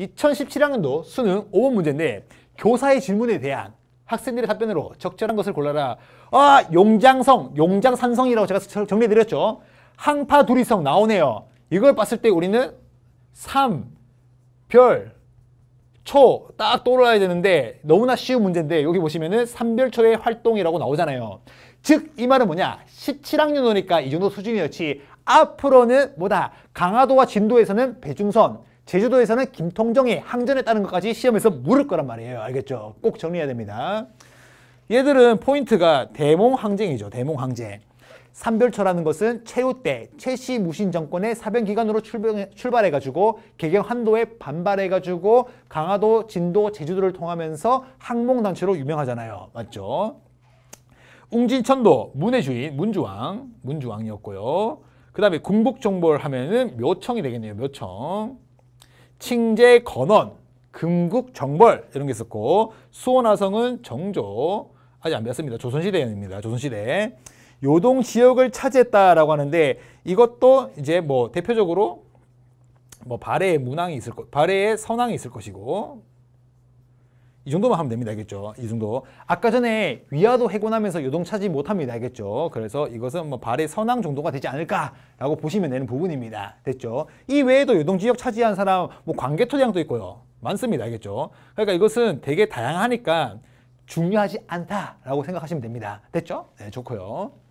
2017학년도 수능 5번 문제인데 교사의 질문에 대한 학생들의 답변으로 적절한 것을 골라라. 아, 용장성, 용장산성이라고 제가 정리해드렸죠. 항파두리성 나오네요. 이걸 봤을 때 우리는 삼, 별, 초 딱 떠올라야 되는데 너무나 쉬운 문제인데 여기 보시면은 삼별초의 활동이라고 나오잖아요. 즉 이 말은 뭐냐? 1 7학년오니까이 정도 수준이었지 앞으로는 뭐다? 강화도와 진도에서는 배중선, 제주도에서는 김통정이 항전했다는 것까지 시험에서 물을 거란 말이에요. 알겠죠? 꼭 정리해야 됩니다. 얘들은 포인트가 대몽항쟁이죠. 대몽항쟁. 삼별초라는 것은 최후 때 최씨 무신 정권의 사변기관으로 출발해가지고 개경한도에 반발해가지고 강화도, 진도, 제주도를 통하면서 항몽단체로 유명하잖아요. 맞죠? 웅진천도 문의 주인 문주왕 문주왕이었고요. 그 다음에 궁북정벌 하면은 묘청이 되겠네요. 묘청. 칭제 건원, 금국 정벌 이런 게 있었고 수원화성은 정조 아직 안 배웠습니다. 조선시대입니다. 조선시대 요동 지역을 차지했다라고 하는데 이것도 이제 뭐 대표적으로 뭐 발해의 문항이 있을 것, 발해의 선항이 있을 것이고 이 정도만 하면 됩니다. 알겠죠? 이 정도. 아까 전에 위아도 해고나면서 요동차지 못합니다. 알겠죠? 그래서 이것은 뭐 발의 선항 정도가 되지 않을까라고 보시면 되는 부분입니다. 됐죠? 이 외에도 요동 지역 차지한 사람 뭐 관계토량도 있고요. 많습니다. 알겠죠? 그러니까 이것은 되게 다양하니까 중요하지 않다라고 생각하시면 됩니다. 됐죠? 네, 좋고요.